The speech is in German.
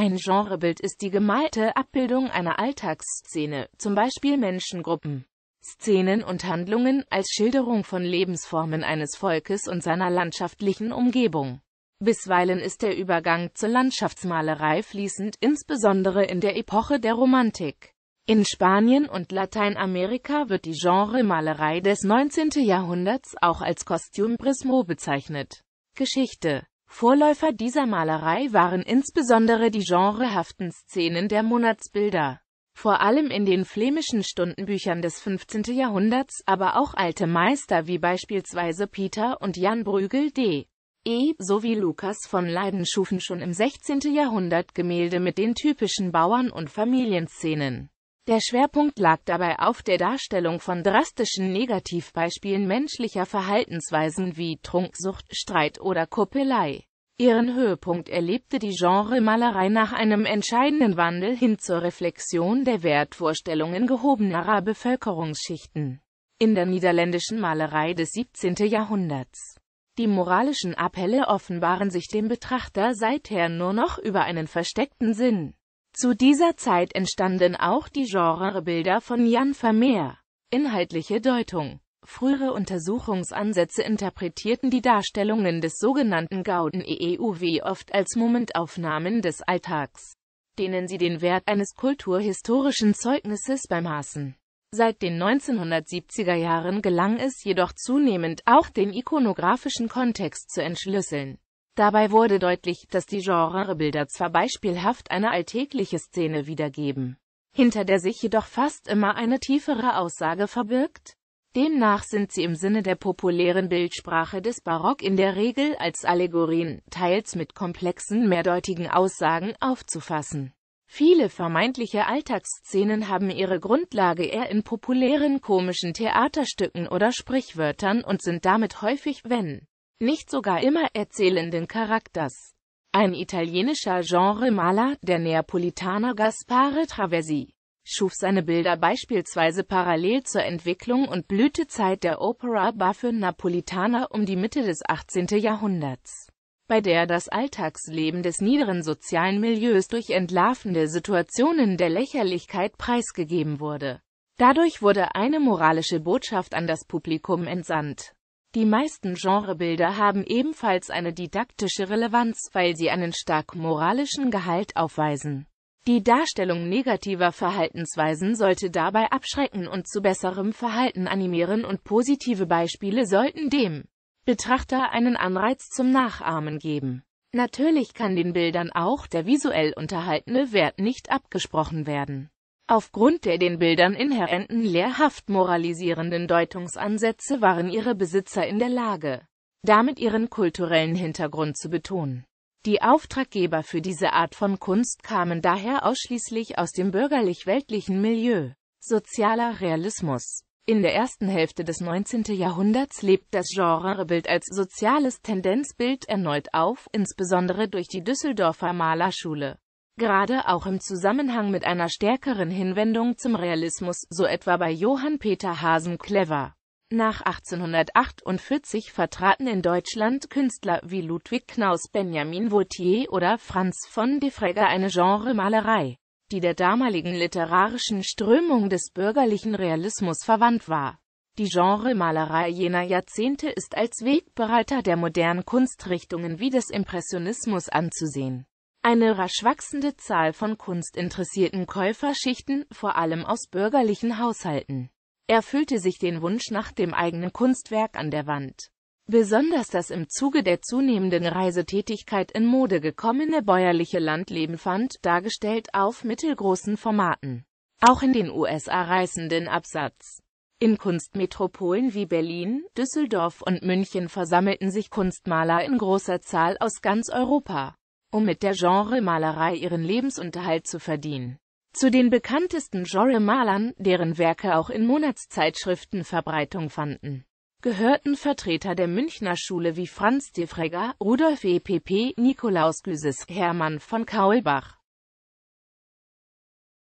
Ein Genrebild ist die gemalte Abbildung einer Alltagsszene, zum Beispiel Menschengruppen, Szenen und Handlungen, als Schilderung von Lebensformen eines Volkes und seiner landschaftlichen Umgebung. Bisweilen ist der Übergang zur Landschaftsmalerei fließend, insbesondere in der Epoche der Romantik. In Spanien und Lateinamerika wird die Genremalerei des 19. Jahrhunderts auch als Costumbrismo bezeichnet. Geschichte Vorläufer dieser Malerei waren insbesondere die genrehaften Szenen der Monatsbilder. Vor allem in den flämischen Stundenbüchern des 15. Jahrhunderts, aber auch alte Meister wie beispielsweise Peter und Jan Brügel d. E. sowie Lukas von Leiden schufen schon im 16. Jahrhundert Gemälde mit den typischen Bauern- und Familienszenen. Der Schwerpunkt lag dabei auf der Darstellung von drastischen Negativbeispielen menschlicher Verhaltensweisen wie Trunksucht, Streit oder Kuppelei. Ihren Höhepunkt erlebte die Genremalerei nach einem entscheidenden Wandel hin zur Reflexion der Wertvorstellungen gehobenerer Bevölkerungsschichten in der niederländischen Malerei des 17. Jahrhunderts. Die moralischen Appelle offenbaren sich dem Betrachter seither nur noch über einen versteckten Sinn. Zu dieser Zeit entstanden auch die Genrebilder von Jan Vermeer. Inhaltliche Deutung Frühere Untersuchungsansätze interpretierten die Darstellungen des sogenannten Gauden EEUW oft als Momentaufnahmen des Alltags, denen sie den Wert eines kulturhistorischen Zeugnisses beimaßen. Seit den 1970er Jahren gelang es jedoch zunehmend auch den ikonografischen Kontext zu entschlüsseln. Dabei wurde deutlich, dass die Genrebilder zwar beispielhaft eine alltägliche Szene wiedergeben, hinter der sich jedoch fast immer eine tiefere Aussage verbirgt. Demnach sind sie im Sinne der populären Bildsprache des Barock in der Regel als Allegorien, teils mit komplexen, mehrdeutigen Aussagen aufzufassen. Viele vermeintliche Alltagsszenen haben ihre Grundlage eher in populären komischen Theaterstücken oder Sprichwörtern und sind damit häufig, wenn nicht sogar immer erzählenden Charakters. Ein italienischer Genremaler, der Neapolitaner Gaspare Traversi, schuf seine Bilder beispielsweise parallel zur Entwicklung und Blütezeit der Opera buffe Napolitana um die Mitte des 18. Jahrhunderts, bei der das Alltagsleben des niederen sozialen Milieus durch entlarvende Situationen der Lächerlichkeit preisgegeben wurde. Dadurch wurde eine moralische Botschaft an das Publikum entsandt. Die meisten Genrebilder haben ebenfalls eine didaktische Relevanz, weil sie einen stark moralischen Gehalt aufweisen. Die Darstellung negativer Verhaltensweisen sollte dabei abschrecken und zu besserem Verhalten animieren und positive Beispiele sollten dem Betrachter einen Anreiz zum Nachahmen geben. Natürlich kann den Bildern auch der visuell unterhaltende Wert nicht abgesprochen werden. Aufgrund der den Bildern inhärenten lehrhaft moralisierenden Deutungsansätze waren ihre Besitzer in der Lage, damit ihren kulturellen Hintergrund zu betonen. Die Auftraggeber für diese Art von Kunst kamen daher ausschließlich aus dem bürgerlich-weltlichen Milieu. Sozialer Realismus In der ersten Hälfte des 19. Jahrhunderts lebt das Genrebild als soziales Tendenzbild erneut auf, insbesondere durch die Düsseldorfer Malerschule. Gerade auch im Zusammenhang mit einer stärkeren Hinwendung zum Realismus, so etwa bei Johann Peter Hasen Clever. Nach 1848 vertraten in Deutschland Künstler wie Ludwig Knaus, Benjamin Vautier oder Franz von Defregger eine Genremalerei, die der damaligen literarischen Strömung des bürgerlichen Realismus verwandt war. Die Genremalerei jener Jahrzehnte ist als Wegbereiter der modernen Kunstrichtungen wie des Impressionismus anzusehen eine rasch wachsende Zahl von kunstinteressierten Käuferschichten, vor allem aus bürgerlichen Haushalten, erfüllte sich den Wunsch nach dem eigenen Kunstwerk an der Wand. Besonders das im Zuge der zunehmenden Reisetätigkeit in Mode gekommene bäuerliche Landleben fand, dargestellt auf mittelgroßen Formaten, auch in den USA reißenden Absatz. In Kunstmetropolen wie Berlin, Düsseldorf und München versammelten sich Kunstmaler in großer Zahl aus ganz Europa um mit der Genremalerei ihren Lebensunterhalt zu verdienen. Zu den bekanntesten Genremalern, deren Werke auch in Monatszeitschriften Verbreitung fanden, gehörten Vertreter der Münchner Schule wie Franz de Frege, Rudolf E.P.P., Nikolaus Gysis, Hermann von Kaulbach,